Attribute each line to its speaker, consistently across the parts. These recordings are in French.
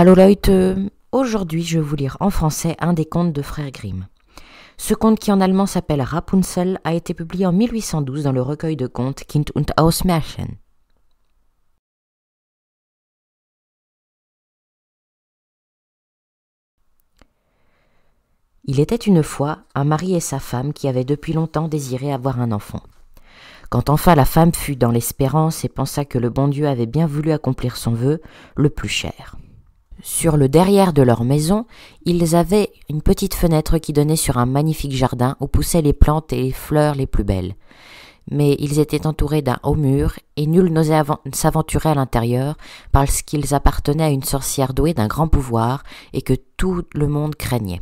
Speaker 1: Hallo Leute Aujourd'hui, je vais vous lire en français un des contes de Frère Grimm. Ce conte qui en allemand s'appelle Rapunzel a été publié en 1812 dans le recueil de contes Kind und Hausmärchen. Il était une fois un mari et sa femme qui avaient depuis longtemps désiré avoir un enfant. Quand enfin la femme fut dans l'espérance et pensa que le bon Dieu avait bien voulu accomplir son vœu, le plus cher. Sur le derrière de leur maison, ils avaient une petite fenêtre qui donnait sur un magnifique jardin où poussaient les plantes et les fleurs les plus belles. Mais ils étaient entourés d'un haut mur et nul n'osait s'aventurer à l'intérieur parce qu'ils appartenaient à une sorcière douée d'un grand pouvoir et que tout le monde craignait.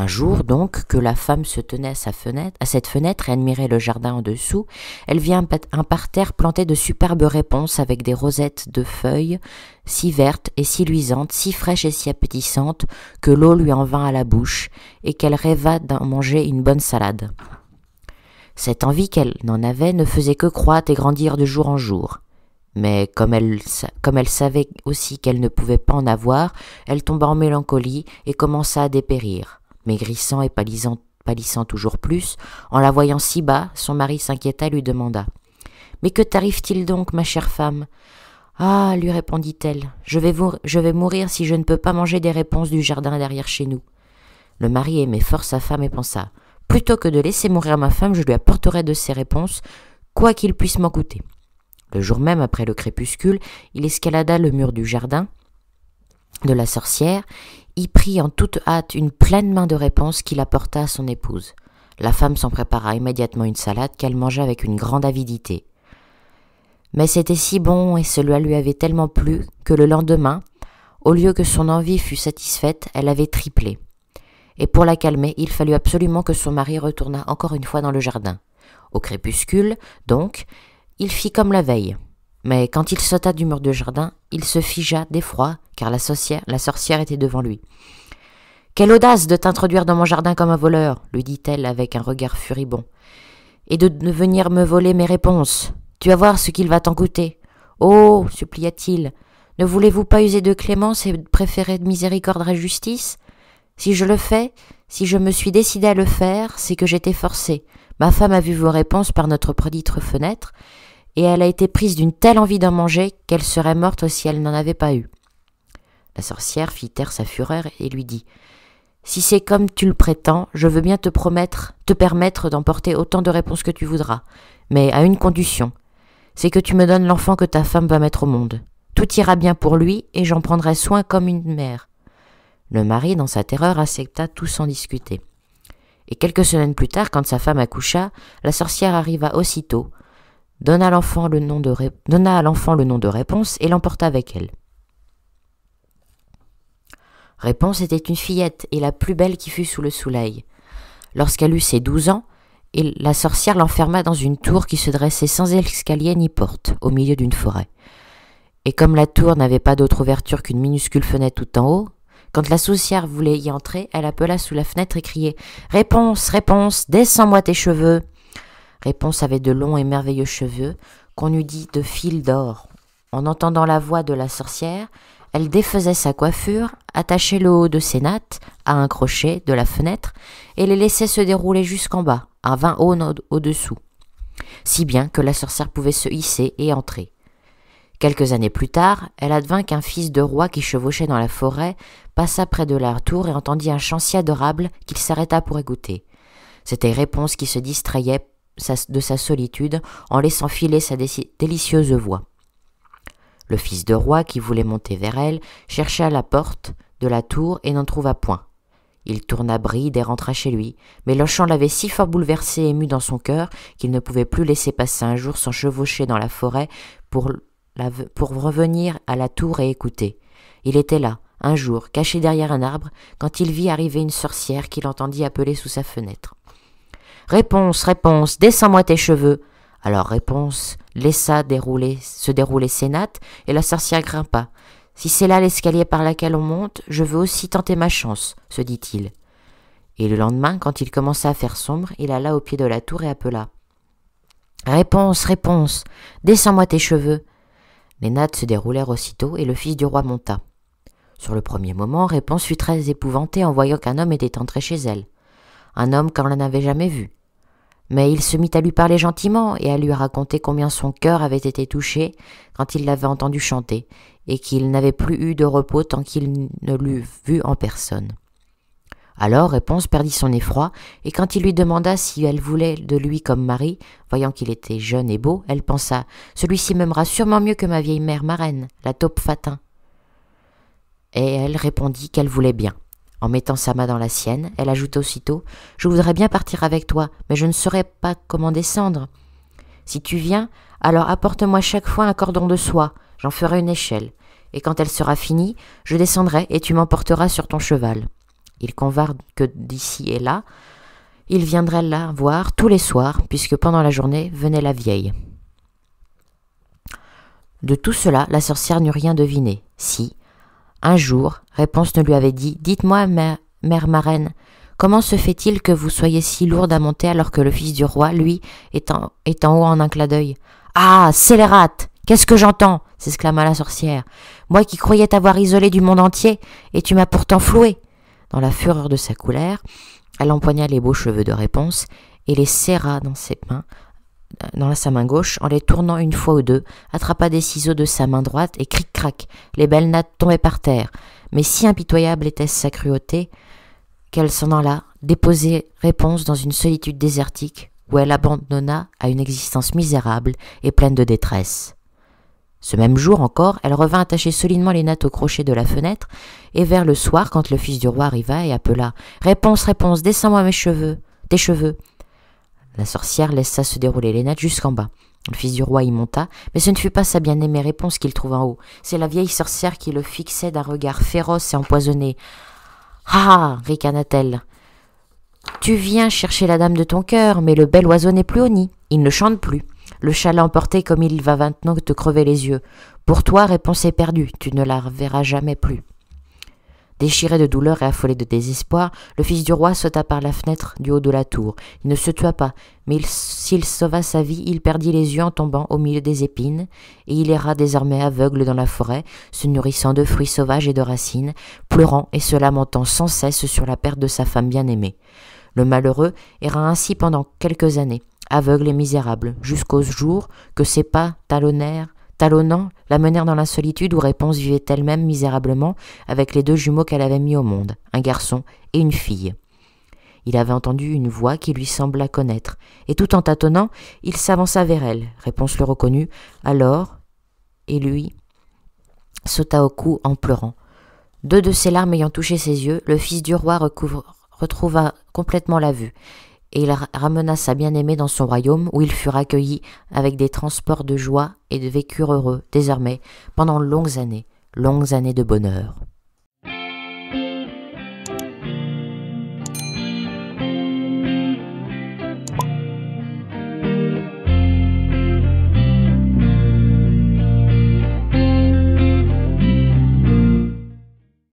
Speaker 1: Un jour, donc, que la femme se tenait à sa fenêtre, à cette fenêtre et admirait le jardin en dessous, elle vit un, parterre planté de superbes réponses avec des rosettes de feuilles, si vertes et si luisantes, si fraîches et si appétissantes, que l'eau lui en vint à la bouche, et qu'elle rêva d'en manger une bonne salade. Cette envie qu'elle n'en avait ne faisait que croître et grandir de jour en jour. Mais comme elle, comme elle savait aussi qu'elle ne pouvait pas en avoir, elle tomba en mélancolie et commença à dépérir. Maigrissant et pâlissant, toujours plus, en la voyant si bas, son mari s'inquiéta et lui demanda Mais que t'arrive-t-il donc, ma chère femme Ah lui répondit-elle, je vais, je vais mourir si je ne peux pas manger des réponses du jardin derrière chez nous. Le mari aimait fort sa femme et pensa Plutôt que de laisser mourir ma femme, je lui apporterai de ses réponses, quoi qu'il puisse m'en coûter. Le jour même, après le crépuscule, il escalada le mur du jardin de la sorcière, il prit en toute hâte une pleine main de réponse qu'il apporta à son épouse. La femme s'en prépara immédiatement une salade qu'elle mangea avec une grande avidité. Mais c'était si bon et cela lui avait tellement plu que le lendemain, au lieu que son envie fût satisfaite, elle avait triplé. Et pour la calmer, il fallut absolument que son mari retournât encore une fois dans le jardin. Au crépuscule, donc, il fit comme la veille. Mais quand il sauta du mur de jardin, il se figea d'effroi, car la sorcière, la sorcière était devant lui. Quelle audace de t'introduire dans mon jardin comme un voleur, lui dit-elle avec un regard furibond, et de, venir me voler mes réponses. Tu vas voir ce qu'il va t'en coûter. Oh, supplia-t-il, ne voulez-vous pas user de clémence et préférer de miséricorde à justice Si je le fais, si je me suis décidé à le faire, c'est que j'étais forcé. Ma femme a vu vos réponses par notre proditre fenêtre, et elle a été prise d'une telle envie d'en manger qu'elle serait morte si elle n'en avait pas eu. La sorcière fit taire sa fureur et lui dit Si c'est comme tu le prétends, je veux bien te promettre, te permettre d'emporter autant de réponses que tu voudras, mais à une condition c'est que tu me donnes l'enfant que ta femme va mettre au monde. Tout ira bien pour lui, et j'en prendrai soin comme une mère. Le mari, dans sa terreur, accepta tout sans discuter. Et quelques semaines plus tard, quand sa femme accoucha, la sorcière arriva aussitôt, donna à l'enfant le, nom de Réponse et l'emporta avec elle. Réponse était une fillette et la plus belle qui fut sous le soleil. Lorsqu'elle eut ses douze ans, la sorcière l'enferma dans une tour qui se dressait sans escalier ni porte, au milieu d'une forêt. Et comme la tour n'avait pas d'autre ouverture qu'une minuscule fenêtre tout en haut, quand la sorcière voulait y entrer, elle appela sous la fenêtre et criait Réponse, réponse, descends-moi tes cheveux. Réponse avait de longs et merveilleux cheveux, qu'on eût dit de fils d'or. En entendant la voix de la sorcière, elle défaisait sa coiffure, attachait le haut de ses nattes à un crochet de la fenêtre et les laissait se dérouler jusqu'en bas, à vingt aunes au-dessous, si bien que la sorcière pouvait se hisser et entrer. Quelques années plus tard, elle advint qu'un fils de roi qui chevauchait dans la forêt passa près de la tour et entendit un chant si adorable qu'il s'arrêta pour écouter. C'était Réponse qui se distrayait de sa solitude en laissant filer sa délicieuse voix. Le fils de roi, qui voulait monter vers elle, chercha la porte de la tour et n'en trouva point. Il tourna bride et rentra chez lui, mais chant l'avait si fort bouleversé et ému dans son cœur qu'il ne pouvait plus laisser passer un jour sans chevaucher dans la forêt pour, pour revenir à la tour et écouter. Il était là, un jour, caché derrière un arbre, quand il vit arriver une sorcière qu'il entendit appeler sous sa fenêtre. Réponse, réponse, descends-moi tes cheveux. Alors réponse laissa dérouler, se dérouler ses nattes, et la sorcière grimpa. Si c'est là l'escalier par lequel on monte, je veux aussi tenter ma chance, se dit-il. Et le lendemain, quand il commença à faire sombre, il alla au pied de la tour et appela. Réponse, réponse, descends-moi tes cheveux. Les nattes se déroulèrent aussitôt, et le fils du roi monta. Sur le premier moment, Réponse fut très épouvantée en voyant qu'un homme était entré chez elle. Un homme qu'elle n'avait jamais vu mais il se mit à lui parler gentiment et à lui raconter combien son cœur avait été touché quand il l'avait entendu chanter, et qu'il n'avait plus eu de repos tant qu'il ne l'eût vu en personne. Alors Réponse perdit son effroi, et quand il lui demanda si elle voulait de lui comme mari, voyant qu'il était jeune et beau, elle pensa Celui-ci m'aimera sûrement mieux que ma vieille mère marraine, la taupe fatin. Et elle répondit qu'elle voulait bien. En mettant sa main dans la sienne, elle ajouta aussitôt Je voudrais bien partir avec toi, mais je ne saurais pas comment descendre. Si tu viens, alors apporte-moi chaque fois un cordon de soie, j'en ferai une échelle, et quand elle sera finie, je descendrai et tu m'emporteras sur ton cheval. Il convainc que d'ici et là, il viendrait la voir tous les soirs, puisque pendant la journée venait la vieille. De tout cela, la sorcière n'eut rien deviné. Si, un jour, Réponse ne lui avait dit Dites-moi, mère, marraine, comment se fait-il que vous soyez si lourde à monter alors que le fils du roi, lui, est en, est en haut en un clin d'œil Ah, scélérate Qu'est-ce que j'entends s'exclama la sorcière. Moi qui croyais t'avoir isolé du monde entier, et tu m'as pourtant flouée !» Dans la fureur de sa colère, elle empoigna les beaux cheveux de Réponse et les serra dans ses mains dans sa main gauche, en les tournant une fois ou deux, attrapa des ciseaux de sa main droite et cric-crac, les belles nattes tombaient par terre. Mais si impitoyable était sa cruauté, qu'elle s'en alla, déposer réponse dans une solitude désertique, où elle abandonna à une existence misérable et pleine de détresse. Ce même jour encore, elle revint attacher solidement les nattes au crochet de la fenêtre, et vers le soir, quand le fils du roi arriva et appela Réponse, réponse, descends-moi mes cheveux, tes cheveux. La sorcière laissa se dérouler les nattes jusqu'en bas. Le fils du roi y monta, mais ce ne fut pas sa bien-aimée réponse qu'il trouva en haut. C'est la vieille sorcière qui le fixait d'un regard féroce et empoisonné. Ah ricana-t-elle. Tu viens chercher la dame de ton cœur, mais le bel oiseau n'est plus au nid. Il ne chante plus. Le chat l'a emporté comme il va maintenant te crever les yeux. Pour toi, réponse est perdue. Tu ne la reverras jamais plus. Déchiré de douleur et affolé de désespoir, le fils du roi sauta par la fenêtre du haut de la tour. Il ne se tua pas, mais s'il sauva sa vie, il perdit les yeux en tombant au milieu des épines, et il erra désormais aveugle dans la forêt, se nourrissant de fruits sauvages et de racines, pleurant et se lamentant sans cesse sur la perte de sa femme bien-aimée. Le malheureux erra ainsi pendant quelques années, aveugle et misérable, jusqu'au jour que ses pas talonnèrent talonnant, la menèrent dans la solitude où Réponse vivait elle-même misérablement avec les deux jumeaux qu'elle avait mis au monde, un garçon et une fille. Il avait entendu une voix qui lui sembla connaître, et tout en tâtonnant, il s'avança vers elle. Réponse le reconnut. Alors, et lui sauta au cou en pleurant. Deux de ses larmes ayant touché ses yeux, le fils du roi retrouva complètement la vue, et il ramena sa bien-aimée dans son royaume, où il fut accueillis avec des transports de joie et de vécurent heureux, désormais, pendant longues années, longues années de bonheur.